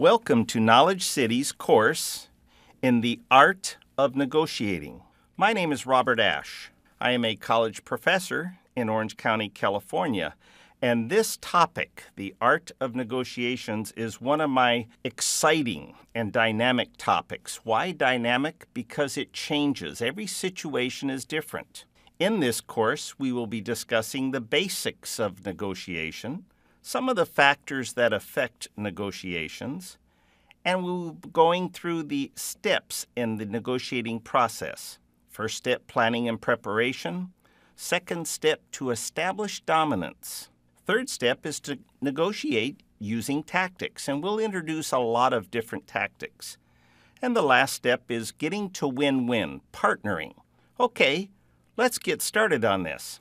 Welcome to Knowledge City's course in the Art of Negotiating. My name is Robert Ash. I am a college professor in Orange County, California, and this topic, the art of negotiations, is one of my exciting and dynamic topics. Why dynamic? Because it changes. Every situation is different. In this course, we will be discussing the basics of negotiation some of the factors that affect negotiations, and we'll be going through the steps in the negotiating process. First step, planning and preparation. Second step, to establish dominance. Third step is to negotiate using tactics, and we'll introduce a lot of different tactics. And the last step is getting to win win, partnering. Okay, let's get started on this.